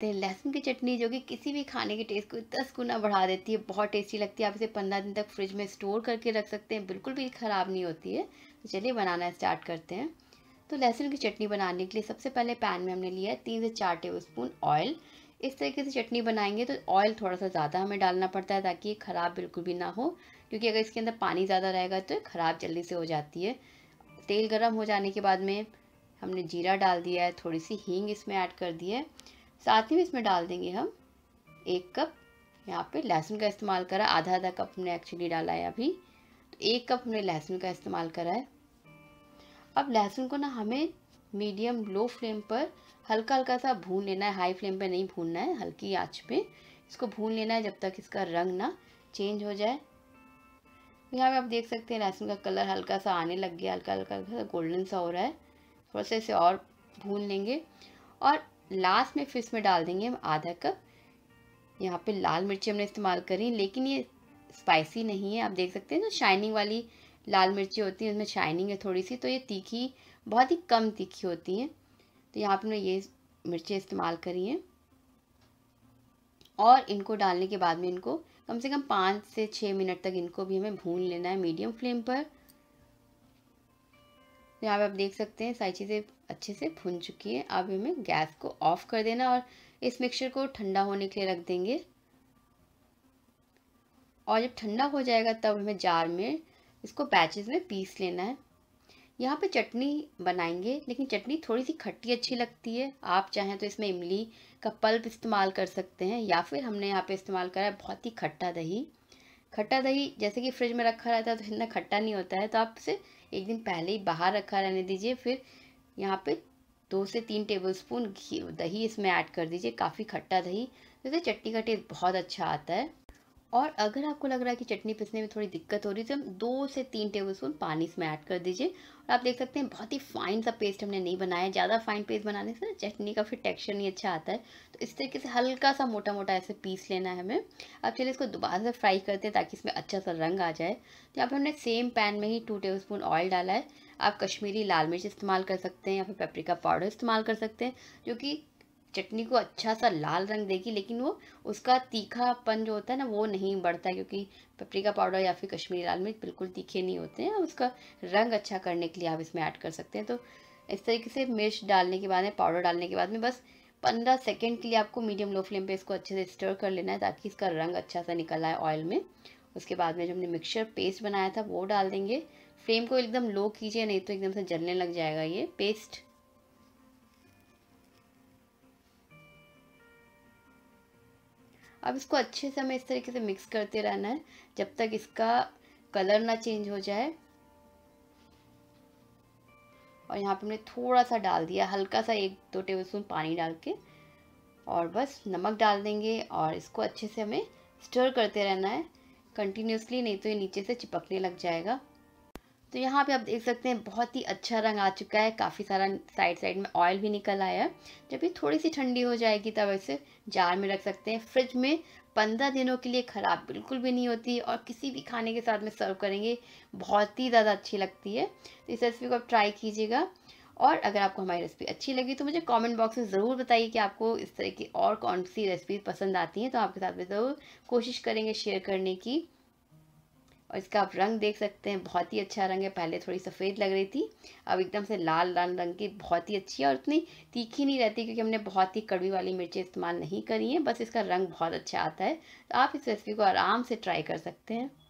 तो लहसुन की चटनी जो कि किसी भी खाने के टेस्ट को दस गुना बढ़ा देती है बहुत टेस्टी लगती है आप इसे पंद्रह दिन तक फ्रिज में स्टोर करके रख सकते हैं बिल्कुल भी ख़राब नहीं होती है तो चलिए बनाना स्टार्ट करते हैं तो लहसुन की चटनी बनाने के लिए सबसे पहले पैन में हमने लिया है तीन से चार टेबल स्पून ऑयल इस तरीके से चटनी बनाएंगे तो ऑयल थोड़ा सा ज़्यादा हमें डालना पड़ता है ताकि ये ख़राब बिल्कुल भी ना हो क्योंकि अगर इसके अंदर पानी ज़्यादा रहेगा तो ख़राब जल्दी से हो जाती है तेल गर्म हो जाने के बाद में हमने जीरा डाल दिया है थोड़ी सी हींग इसमें ऐड कर दी है साथ ही में इसमें डाल देंगे हम एक कप यहाँ पे लहसुन का इस्तेमाल करा आधा आधा कप हमने एक्चुअली डाला है अभी तो एक कप हमने लहसुन का इस्तेमाल करा है अब लहसुन को ना हमें मीडियम लो फ्लेम पर हल्का हल्का सा भून लेना है हाई फ्लेम पर नहीं भूनना है हल्की आँच पर इसको भून लेना है जब तक इसका रंग ना चेंज हो जाए यहाँ पे आप देख सकते हैं लहसुन का कलर हल्का सा आने लग गया हल्का हल्का हल्का गोल्डन सा हो रहा है थोड़ा सा इसे और भून लेंगे और लास्ट में फिर इसमें डाल देंगे हम आधा कप यहाँ पे लाल मिर्ची हमने इस्तेमाल करी लेकिन ये स्पाइसी नहीं है आप देख सकते हैं जो शाइनिंग वाली लाल मिर्ची होती है उसमें शाइनिंग है थोड़ी सी तो ये तीखी बहुत ही कम तीखी होती है तो यहाँ पर ये मिर्ची इस्तेमाल करी हैं और इनको डालने के बाद में इनको कम से कम पाँच से छः मिनट तक इनको भी हमें भून लेना है मीडियम फ्लेम पर यहाँ पे आप देख सकते हैं सारी चीज़ें अच्छे से भुन चुकी है अब हमें गैस को ऑफ कर देना और इस मिक्सचर को ठंडा होने के लिए रख देंगे और जब ठंडा हो जाएगा तब हमें जार में इसको बैचेस में पीस लेना है यहाँ पे चटनी बनाएंगे लेकिन चटनी थोड़ी सी खट्टी अच्छी लगती है आप चाहें तो इसमें इमली का पल्प इस्तेमाल कर सकते हैं या फिर हमने यहाँ पे इस्तेमाल करा है बहुत ही खट्टा दही खट्टा दही जैसे कि फ्रिज में रखा रहता है तो इतना खट्टा नहीं होता है तो आप इसे एक दिन पहले ही बाहर रखा रहने दीजिए फिर यहाँ पे दो से तीन टेबलस्पून घी दही इसमें ऐड कर दीजिए काफ़ी खट्टा दही जैसे चटनी का टेस्ट बहुत अच्छा आता है और अगर आपको लग रहा है कि चटनी पिसने में थोड़ी दिक्कत हो रही है तो हम दो से तीन टेबल स्पून पानी इसमें ऐड कर दीजिए और आप देख सकते हैं बहुत ही फाइन सा पेस्ट हमने नहीं बनाया ज़्यादा फाइन पेस्ट बनाने से ना चटनी का फिर टेक्सचर नहीं अच्छा आता है तो इस तरीके से हल्का सा मोटा मोटा ऐसे पीस लेना है हमें अब चलिए इसको दोबारा से फ्राई करते हैं ताकि इसमें अच्छा सा रंग आ जाए तो यहाँ पर हमने सेम पैन में ही टू टेबल स्पून ऑयल डाला है आप कश्मीरी लाल मिर्च इस्तेमाल कर सकते हैं या फिर पेपरिका पाउडर इस्तेमाल कर सकते हैं जो कि चटनी को अच्छा सा लाल रंग देगी लेकिन वो उसका तीखापन जो होता है ना वो नहीं बढ़ता क्योंकि पपरिका पाउडर या फिर कश्मीरी लाल मिर्च बिल्कुल तीखे नहीं होते हैं उसका रंग अच्छा करने के लिए आप इसमें ऐड कर सकते हैं तो इस तरीके से मिर्च डालने के बाद में पाउडर डालने के बाद में बस पंद्रह सेकेंड के लिए आपको मीडियम लो फ्लेम पर इसको अच्छे से स्टर कर लेना है ताकि इसका रंग अच्छा सा निकल आए ऑयल में उसके बाद में जो हमने मिक्सचर पेस्ट बनाया था वो डाल देंगे फ्लेम को एकदम लो कीजिए नहीं तो एकदम से जलने लग जाएगा ये पेस्ट अब इसको अच्छे से हमें इस तरीके से मिक्स करते रहना है जब तक इसका कलर ना चेंज हो जाए और यहाँ पे हमने थोड़ा सा डाल दिया हल्का सा एक दो टेबल स्पून पानी डाल के और बस नमक डाल देंगे और इसको अच्छे से हमें स्टर करते रहना है कंटिन्यूसली नहीं तो ये नीचे से चिपकने लग जाएगा तो यहाँ पे आप देख सकते हैं बहुत ही अच्छा रंग आ चुका है काफ़ी सारा साइड साइड में ऑयल भी निकल आया है जब ये थोड़ी सी ठंडी हो जाएगी तब इसे जार में रख सकते हैं फ्रिज में पंद्रह दिनों के लिए ख़राब बिल्कुल भी नहीं होती और किसी भी खाने के साथ में सर्व करेंगे बहुत ही ज़्यादा अच्छी लगती है तो इस रेसिपी को आप ट्राई कीजिएगा और अगर आपको हमारी रेसिपी अच्छी लगी तो मुझे कमेंट बॉक्स में ज़रूर बताइए कि आपको इस तरह की और कौन सी रेसिपी पसंद आती हैं तो आपके साथ में ज़रूर कोशिश करेंगे शेयर करने की और इसका आप रंग देख सकते हैं बहुत ही अच्छा रंग है पहले थोड़ी सफ़ेद लग रही थी अब एकदम से लाल लाल रंग की बहुत ही अच्छी है और इतनी तीखी नहीं रहती क्योंकि हमने बहुत ही कड़वी वाली मिर्चें इस्तेमाल नहीं करी हैं बस इसका रंग बहुत अच्छा आता है तो आप इस रेसिपी को आराम से ट्राई कर सकते हैं